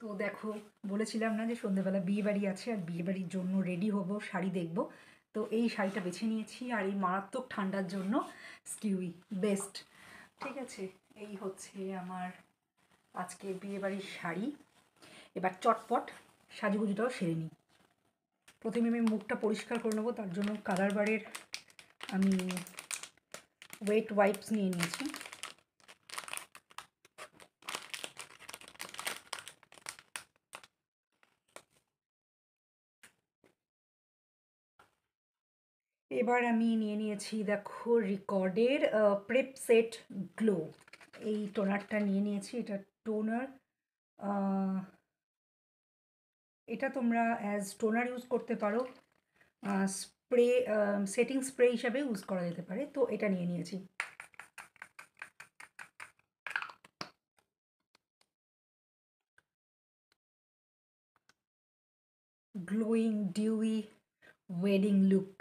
তো দেখো বলেছিলাম না যে সন্ধ্যেবেলা বিয়ে বাড়ি আছে আর বিয়ে বাড়ির জন্য রেডি হব শাড়ি দেখব তো এই শাড়িটা বেছে নিয়েছি আর এই মারাত্মক ঠান্ডার জন্য স্কিউই বেস্ট ঠিক আছে এই হচ্ছে আমার আজকে বিয়ে বাড়ির শাড়ি এবার চটপট সাজুগুজুটাও সেরে নিই প্রথমে আমি মুখটা পরিষ্কার করে নেবো তার জন্য কালার বারের আমি ওয়েট ওয়াইপস নিয়ে নিয়েছি এবার আমি নিয়ে নিয়েছি দেখো রিকর্ডের প্রেপ সেট গ্লো এই টোনারটা নিয়ে নিয়েছি এটা টোনার এটা তোমরা অ্যাজ টোনার ইউজ করতে পারো স্প্রে সেটিং স্প্রে হিসাবে ইউজ করা যেতে পারে তো এটা নিয়ে নিয়েছি glowing dewy wedding look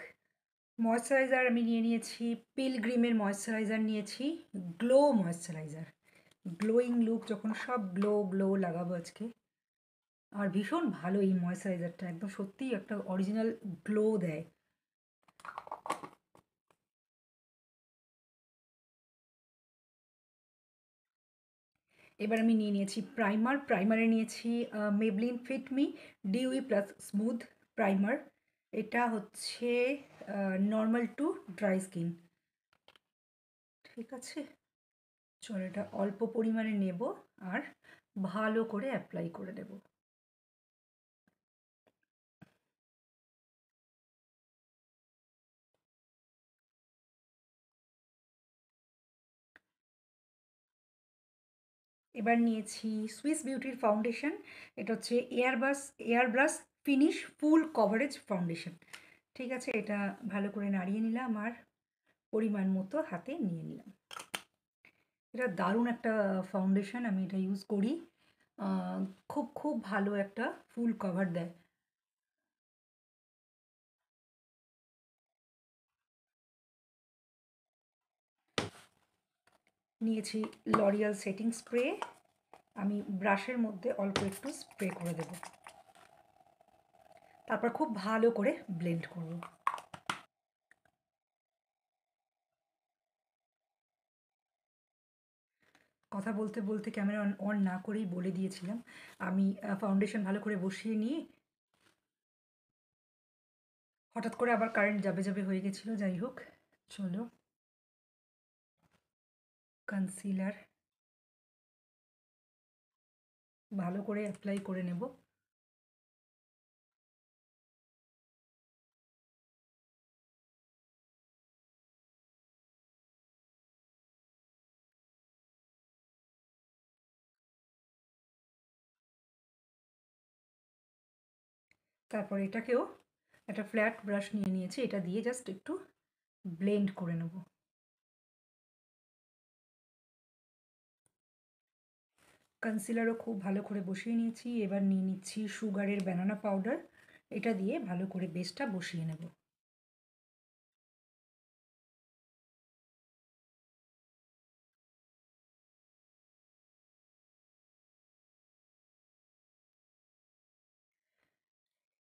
moisturiser আমি নিয়ে নিয়েছি পিলগ্রিমের ময়শ্চারাইজার নিয়েছি গ্লো ময়শ্চারাইজার গ্লোয়িং লুক যখন সব গ্লো গ্লো লাগাবো আজকে আর ভীষণ ভালো এই ময়শ্চারাইজারটা একদম সত্যিই একটা অরিজিনাল গ্লো দেয় এবার আমি নিয়ে নিয়েছি প্রাইমার প্রাইমারে নিয়েছি Maybelline fit me dewy plus smooth primer এটা হচ্ছে নর্মাল টু ড্রাই স্কিন ঠিক আছে চল এটা অল্প পরিমাণে নেব আর ভালো করে অ্যাপ্লাই করে দেব এবার নিয়েছি সুইস বিউটির ফাউন্ডেশন এটা হচ্ছে airbus airbrush finish full coverage foundation ঠিক আছে এটা ভালো করে নাড়িয়ে নিলাম আর পরিমাণ মতো হাতে নিয়ে নিলাম এটা দারুণ একটা ফাউন্ডেশন আমি এটা ইউজ করি খুব খুব ভালো একটা ফুল কভার দেয় নিয়েছি লরিয়াল সেটিং স্প্রে আমি ব্রাশের মধ্যে অল্প একটু স্প্রে করে দেবো তারপর খুব ভালো করে ব্লেন্ড করব কথা বলতে বলতে ক্যামেরা অন অন না করেই বলে দিয়েছিলাম আমি ফাউন্ডেশন ভালো করে বসিয়ে নিয়ে হঠাৎ করে আবার কারেন্ট যাবে যাবে হয়ে গেছিলো যাই হোক চলো কনসিলার ভালো করে অ্যাপ্লাই করে নেব তারপর এটাকেও একটা ফ্ল্যাট ব্রাশ নিয়ে নিয়েছি এটা দিয়ে জাস্ট একটু ব্লেন্ড করে নেব কনসিলারও খুব ভালো করে বসিয়ে নিয়েছি এবার নিয়ে নিচ্ছি সুগারের ব্যানানা পাউডার এটা দিয়ে ভালো করে বেসটা বসিয়ে নেবো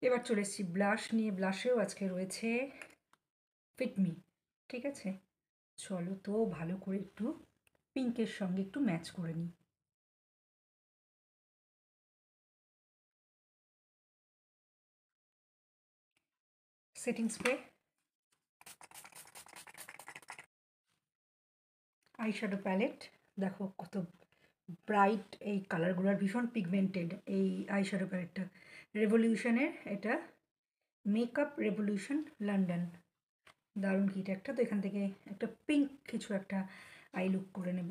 এবার চলে এসেছি ব্লাশ নিয়ে ব্লাশেও আজকে রয়েছে ফিটমি ঠিক আছে চলো তো ভালো করে একটু পিঙ্কের সঙ্গে একটু ম্যাচ করে নিই সেটিং স্প্রে আইশ্যাডো প্যালেট দেখো কত ব্রাইট এই কালারগুলো আর ভীষণ পিগমেন্টেড এই আইশ্যাডো প্যালেটটা রেভলিউশনের এটা মেকআপ রেভলিউশন লন্ডন দারুণ কিট একটা তো এখান থেকে একটা পিঙ্ক কিছু একটা আই লুক করে নেব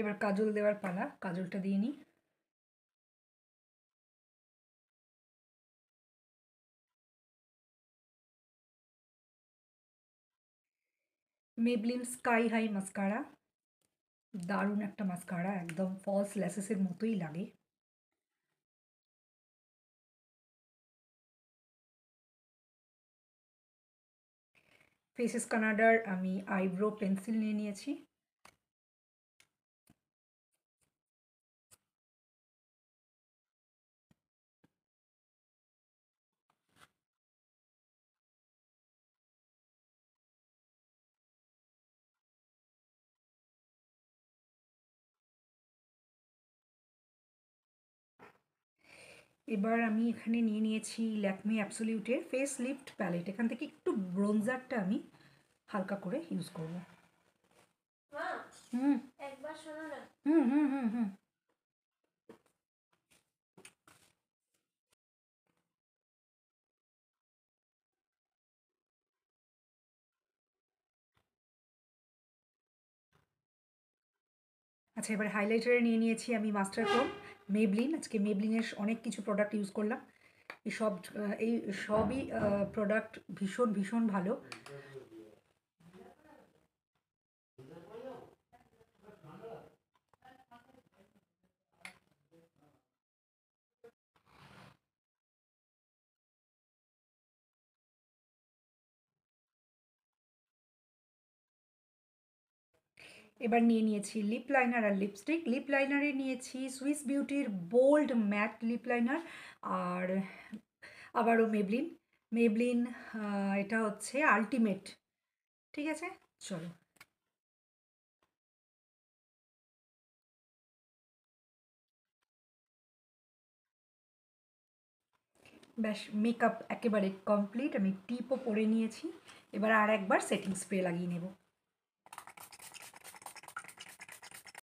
এবার কাজল দেওয়ার পালা কাজলটা দিয়ে নিই মেবলিন স্কাই হাই মাস্কারা দারুণ একটা মাস্কারা একদম ফলস ল্যাসেসের মতোই লাগে ফেসেস কানাডার আমি আইব্রো পেন্সিল নিয়ে নিয়েছি এবার আমি এখানে নিয়ে নিয়েছি ল্যাকমি অ্যাপসোলিউটের ফেস লিফ্ট প্যালেট এখান থেকে একটু ব্রোঞ্জারটা আমি হালকা করে ইউজ করবো হুম হুম হুম হুম হুম আচ্ছা এবার হাইলাইটারে নিয়ে নিয়েছি আমি মাস্টার কোম মেবলিন আজকে মেবলিনের অনেক কিছু প্রোডাক্ট ইউজ করলাম এই সব এই সবই প্রোডাক্ট ভীষণ ভীষণ ভালো এবার নিয়ে নিয়েছি লিপ লাইনার আর লিপস্টিক লিপ লাইনারে নিয়েছি সুইস বিউটির বোল্ড ম্যাট লিপ লাইনার আর আবারও মেবলিন মেবলিন এটা হচ্ছে আলটিমেট ঠিক আছে চলো ব্যাস মেকআপ একেবারে কমপ্লিট আমি টিপও পরে নিয়েছি এবার আর একবার সেটিং স্প্রে লাগিয়ে নেবো